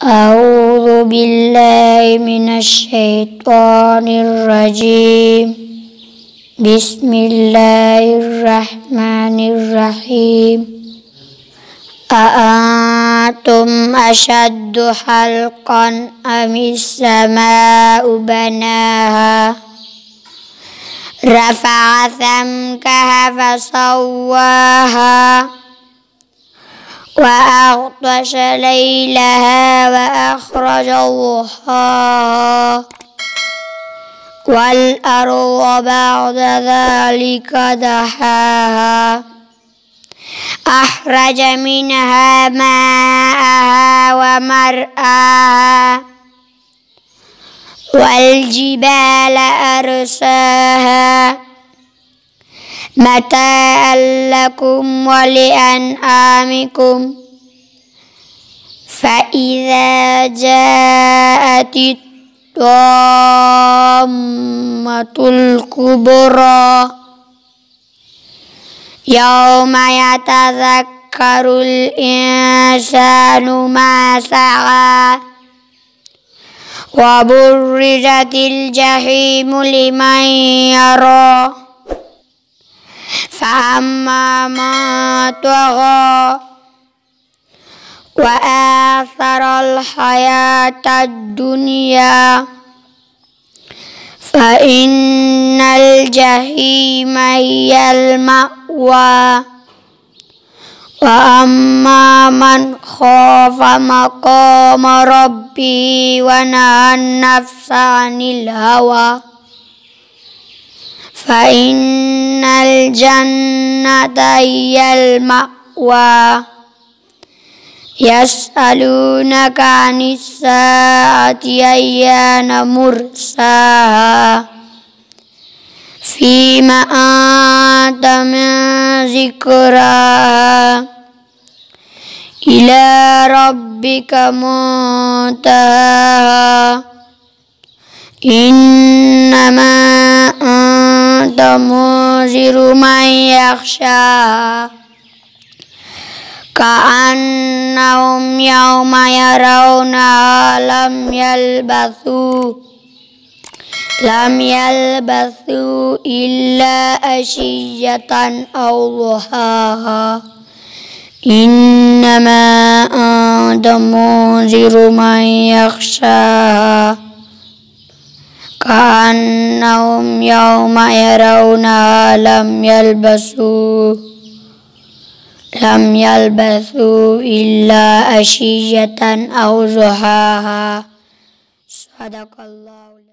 أعوذ بالله من الشيطان الرجيم بسم الله الرحمن الرحيم أأنتم أشد حلقا أم السماء بناها رفع سمكها فسواها وأغطش ليلها وأخرج ضحاها والأرض بعد ذلك دحاها أخرج منها ماءها ومرآها والجبال أرساها متاعا لكم ولأنعامكم فإذا جاءت الطامة الكبرى يوم يتذكر الإنسان ما سعى وبرزت الجحيم لمن يرى فأما ما طغى وآثر الحياة الدنيا فإن الجحيم هي المأوى وأما من خاف مقام ربه ونهى النفس عن الهوى فإن الجنة هي المأوى يسألونك عن الساعة أيان مرساها فيما أنت من ذكراها إلى ربك منتهاها إن الأرض منذر من يخشى كأنهم يوم يرونها لم يلبثوا لم يلبثوا إلا أشية أو ضحاها إنما أنت منذر من يخشاها كأنهم يوم يرونها لم يلبسوا لم يلبثوا إلا أشية أو زهاها صدق الله